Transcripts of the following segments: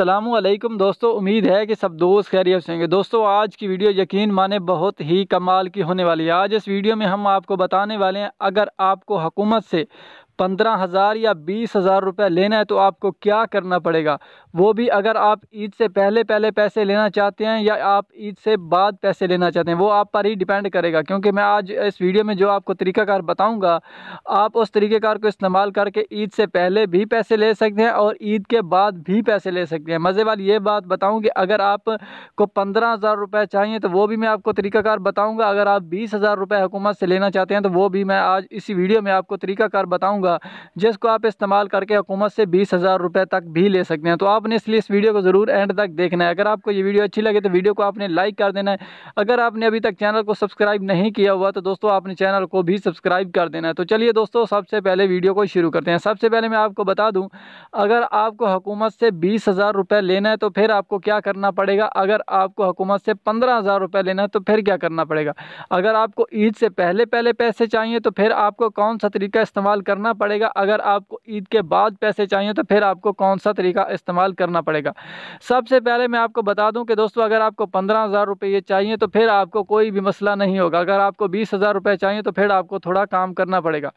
असलम दोस्तों उम्मीद है कि सब दोस्त खैरियत होंगे दोस्तों आज की वीडियो यकीन माने बहुत ही कमाल की होने वाली है आज इस वीडियो में हम आपको बताने वाले हैं अगर आपको हुकूमत से पंद्रह हज़ार या बीस हज़ार रुपये लेना है तो आपको क्या करना पड़ेगा वो भी अगर आप ईद से पहले पहले पैसे लेना चाहते हैं या आप ईद से बाद पैसे लेना चाहते हैं वो आप पर ही डिपेंड करेगा क्योंकि मैं आज इस वीडियो में जो आपको तरीक़ाकार बताऊँगा आप उस तरीक़ेकार को इस्तेमाल करके ईद से पहले भी पैसे ले सकते हैं और ईद के बाद भी पैसे ले सकते हैं मज़े वाली ये बात बताऊँ कि अगर आपको पंद्रह हज़ार रुपये चाहिए तो वो भी मैं आपको तरीक़ाकार बताऊँगा अगर आप बीस हज़ार रुपये हुकूमत से लेना चाहते हैं तो वो भी मैं आज इसी वीडियो में आपको तरीक़ाकार बताऊँगा होगा जिसको आप इस्तेमाल करके हुकूमत से बीस हज़ार रुपये तक भी ले सकते हैं तो आपने इसलिए इस वीडियो को ज़रूर एंड तक देखना है अगर आपको ये वीडियो अच्छी लगे तो वीडियो को आपने लाइक कर देना है अगर आपने अभी तक चैनल को सब्सक्राइब नहीं किया हुआ तो दोस्तों आपने चैनल को भी सब्सक्राइब कर देना है तो चलिए दोस्तों सबसे पहले वीडियो को शुरू करते हैं सबसे पहले मैं आपको बता दूँ अगर आपको हुकूमत से बीस हज़ार रुपये लेना है तो फिर आपको क्या करना पड़ेगा अगर आपको हुकूमत से पंद्रह हज़ार रुपये लेना है तो फिर क्या करना पड़ेगा अगर आपको ईद से पहले पहले पैसे चाहिए तो फिर आपको कौन सा तरीका इस्तेमाल करना पड़ेगा अगर आपको ईद के बाद पैसे चाहिए तो फिर आपको कौन सा तरीका इस्तेमाल करना पड़ेगा सबसे पहले मैं आपको बता दूं कि दोस्तों अगर आपको पंद्रह हज़ार रुपये चाहिए तो फिर आपको कोई भी मसला नहीं होगा अगर आपको बीस हज़ार रुपये चाहिए तो फिर आपको थोड़ा काम करना पड़ेगा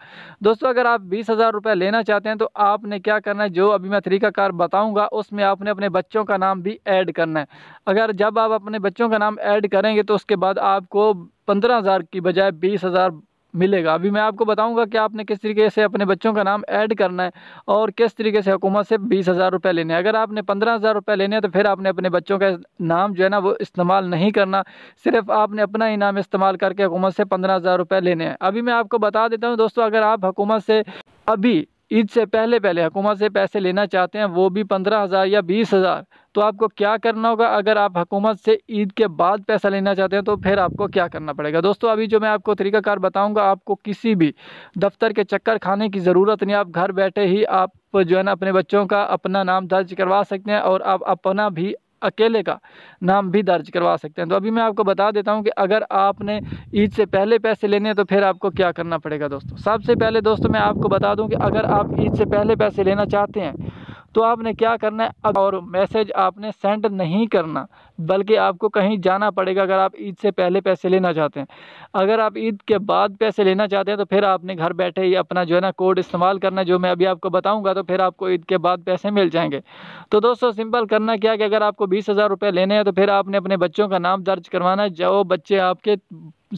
दोस्तों अगर आप बीस हज़ार रुपये लेना चाहते हैं तो आपने क्या करना है जो अभी मैं तरीकाकार बताऊँगा उसमें आपने अपने बच्चों का नाम भी ऐड करना है अगर जब आप अपने बच्चों का नाम ऐड करेंगे तो उसके बाद आपको पंद्रह हज़ार की बजाय बीस हज़ार मिलेगा अभी मैं आपको बताऊंगा कि आपने किस तरीके से अपने बच्चों का नाम ऐड करना है और किस तरीके से हुकूमत से बीस हज़ार रुपये लेने हैं अगर आपने पंद्रह हज़ार रुपये लेने हैं तो फिर आपने अपने बच्चों का नाम जो है ना वो इस्तेमाल नहीं करना सिर्फ आपने अपना ही नाम इस्तेमाल करके हुकूमत से पंद्रह हज़ार रुपये लेने हैं अभी मैं आपको बता देता हूँ दोस्तों अगर आप हुकूमत से अभी ईद से पहले पहले हुकूमत से पैसे लेना चाहते हैं वो भी पंद्रह हज़ार या बीस हज़ार तो आपको क्या करना होगा अगर आप हुकूमत से ईद के बाद पैसा लेना चाहते हैं तो फिर आपको क्या करना पड़ेगा दोस्तों अभी जो मैं आपको तरीकाकार बताऊंगा आपको किसी भी दफ्तर के चक्कर खाने की ज़रूरत नहीं आप घर बैठे ही आप जो है ना अपने बच्चों का अपना नाम दर्ज करवा सकते हैं और आप अपना भी अकेले का नाम भी दर्ज करवा सकते हैं तो अभी मैं आपको बता देता हूँ कि अगर आपने ईद से पहले पैसे लेने हैं तो फिर आपको क्या करना पड़ेगा दोस्तों सबसे पहले दोस्तों मैं आपको बता दूँ कि अगर आप ईद से पहले पैसे लेना चाहते हैं तो आपने क्या करना है अब और मैसेज आपने सेंड नहीं करना बल्कि आपको कहीं जाना पड़ेगा अगर आप ईद से पहले पैसे लेना चाहते हैं अगर आप ईद के बाद पैसे लेना चाहते हैं तो फिर आपने घर बैठे ही अपना जो है ना कोड इस्तेमाल करना जो मैं अभी आपको बताऊँगा तो फिर आपको ईद के बाद पैसे मिल जाएंगे तो दोस्तों सिंपल करना क्या कि अगर आपको बीस हज़ार लेने हैं तो फिर आपने अपने बच्चों का नाम दर्ज करवाना है जो बच्चे आपके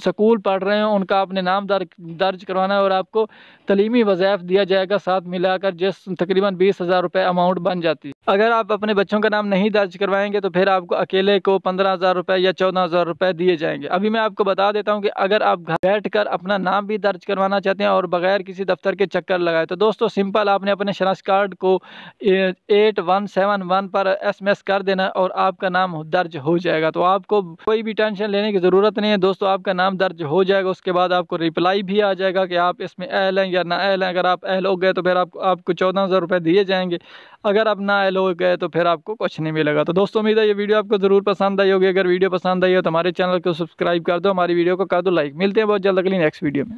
स्कूल पढ़ रहे हैं उनका आपने नाम दर, दर्ज करवाना है और आपको तलीमी वज़ैफ़ दिया जाएगा साथ मिलाकर जिस तकरीबन बीस हज़ार रुपये अमाउंट बन जाती है अगर आप अपने बच्चों का नाम नहीं दर्ज करवाएंगे तो फिर आपको अकेले को पंद्रह हज़ार रुपये या चौदह हज़ार रुपये दिए जाएंगे अभी मैं आपको बता देता हूं कि अगर आप घर बैठ कर अपना नाम भी दर्ज करवाना चाहते हैं और बगैर किसी दफ्तर के चक्कर लगाए तो दोस्तों सिंपल आपने अपने शनाख्त कार्ड को एट वन सेवन वन पर एस एम एस कर देना और आपका नाम दर्ज हो जाएगा तो आपको कोई भी टेंशन लेने की ज़रूरत नहीं है दोस्तों आपका नाम दर्ज हो जाएगा उसके बाद आपको रिप्लाई भी आ जाएगा कि आप इसमें अहल हैं या ना अहल हैं अगर आप अहल हो गए तो फिर आपको आपको चौदह हज़ार रुपये दिए जाएंगे अगर आप ना फेल हो गए तो फिर आपको कुछ नहीं मिलेगा तो दोस्तों उम्मीद है ये वीडियो आपको ज़रूर पसंद आई होगी अगर वीडियो पसंद आई हो तो हमारे चैनल को सब्सक्राइब कर दो हमारी वीडियो को कर दो लाइक मिलते हैं बहुत जल्द अगली नेक्स्ट वीडियो में